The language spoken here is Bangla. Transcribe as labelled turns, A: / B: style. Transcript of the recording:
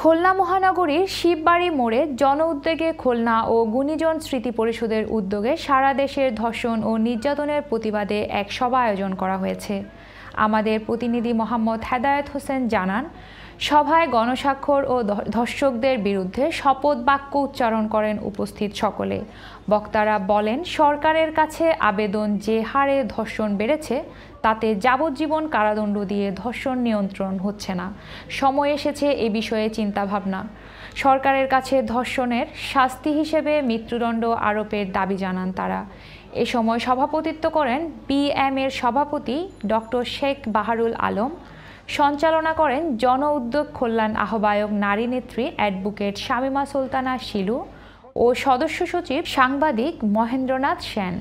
A: খুলনা মহানগরীর শিববাড়ি মোড়ে জন উদ্যোগে খুলনা ও গুণীজন স্মৃতি পরিষদের উদ্যোগে সারা দেশের ধর্ষণ ও নির্যাতনের প্রতিবাদে এক সভা আয়োজন করা হয়েছে আমাদের প্রতিনিধি মোহাম্মদ হেদায়ত হোসেন জানান সভায় গণস্বাক্ষর ও ধর্ষকদের বিরুদ্ধে শপথ বাক্য উচ্চারণ করেন উপস্থিত সকলে বক্তারা বলেন সরকারের কাছে আবেদন যে হারে ধর্ষণ বেড়েছে তাতে যাবজ্জীবন কারাদণ্ড দিয়ে ধর্ষণ নিয়ন্ত্রণ হচ্ছে না সময় এসেছে এ বিষয়ে চিন্তাভাবনা সরকারের কাছে ধর্ষণের শাস্তি হিসেবে মৃত্যুদণ্ড আরোপের দাবি জানান তারা এ সময় সভাপতিত্ব করেন এর সভাপতি ডক্টর শেখ বাহারুল আলম সঞ্চালনা করেন জন উদ্যোগ কল্যাণ আহ্বায়ক নারী নেত্রী অ্যাডভোকেট শামিমা সুলতানা শিলু ও সদস্য সচিব সাংবাদিক মহেন্দ্রনাথ সেন